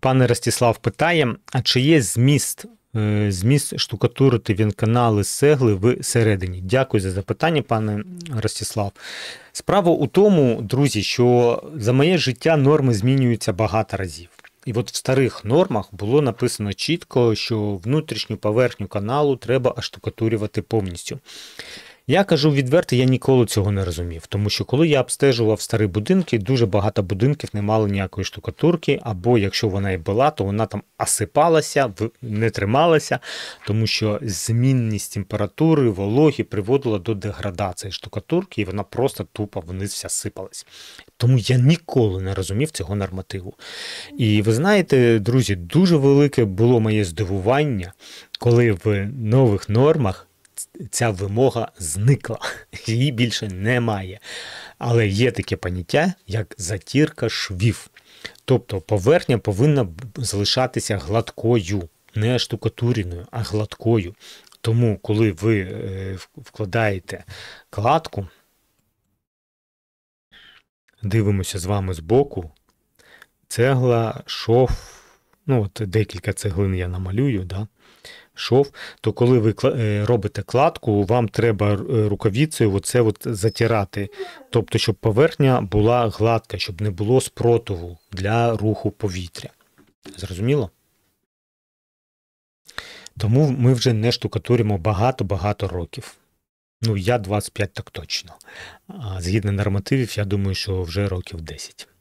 Пане Ростіслав питає: а чи є зміст е, зміст штукатурити він канали сегли всередині? Дякую за запитання, пане Ростислав. Справа у тому, друзі, що за моє життя норми змінюються багато разів. І от в старих нормах було написано чітко, що внутрішню поверхню каналу треба аштукатурювати повністю. Я кажу відверто, я ніколи цього не розумів, тому що коли я обстежував старі будинки, дуже багато будинків не мали ніякої штукатурки, або якщо вона і була, то вона там осипалася, не трималася, тому що змінність температури, вологі приводила до деградації штукатурки, і вона просто тупо вниз вся сипалась. Тому я ніколи не розумів цього нормативу. І ви знаєте, друзі, дуже велике було моє здивування, коли в нових нормах ця вимога зникла, її більше немає. Але є таке поняття, як затірка швів. Тобто поверхня повинна залишатися гладкою, не штукатуріною, а гладкою. Тому, коли ви е, вкладаєте кладку, дивимося з вами збоку, цегла, шов ну от декілька цеглин я намалюю, да, шов, то коли ви е, робите кладку, вам треба е, рукавицею оце от затирати. Тобто, щоб поверхня була гладка, щоб не було спротиву для руху повітря. Зрозуміло? Тому ми вже не штукатуримо багато-багато років. Ну, я 25 так точно. А згідно нормативів, я думаю, що вже років 10.